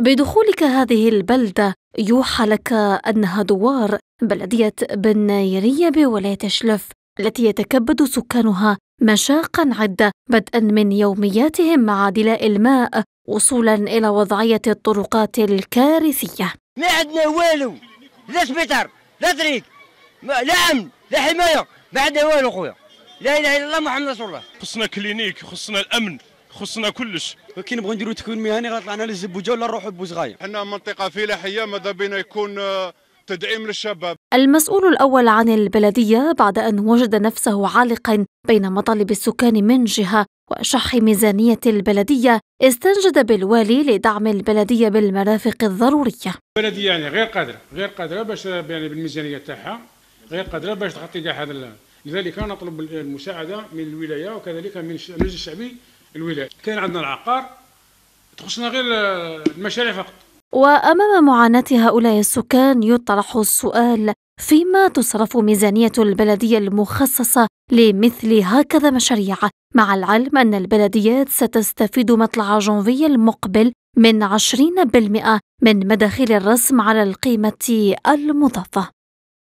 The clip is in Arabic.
بدخولك هذه البلدة يوحى لك أنها دوار بلدية بنايرية بولاية شلف التي يتكبد سكانها مشاقا عدة بدءا من يومياتهم مع دلاء الماء وصولا إلى وضعية الطرقات الكارثية ما عندنا والو لا سبيتر لا طريق لا أمن لا حماية ما عندنا والو خويا لا إله إلا الله محمد رسول الله خصنا كلينيك خصنا الأمن خصنا كلش كي نبغي نديروا تكوين مهني غطلعنا للزبوجه ولا نروحو لبوزغايه حنا منطقه فلاحيه ماذا بينا يكون آه، تدعيم للشباب المسؤول الأول عن البلدية بعد أن وجد نفسه عالقا بين مطالب السكان من جهة وشح ميزانية البلدية استنجد بالوالي لدعم البلدية بالمرافق الضرورية البلدية يعني غير قادرة غير قادرة باش يعني بالميزانية تاعها غير قادرة باش تغطي كاع هذا لذلك نطلب المساعدة من الولاية وكذلك من المجلس الشعبي الولايات كان عندنا العقار تخصنا غير المشاريع فقط وأمام معاناة هؤلاء السكان يطرح السؤال فيما تصرف ميزانية البلدية المخصصة لمثل هكذا مشاريع مع العلم أن البلديات ستستفيد مطلع جونفي المقبل من 20% من مداخيل الرسم على القيمة المضافة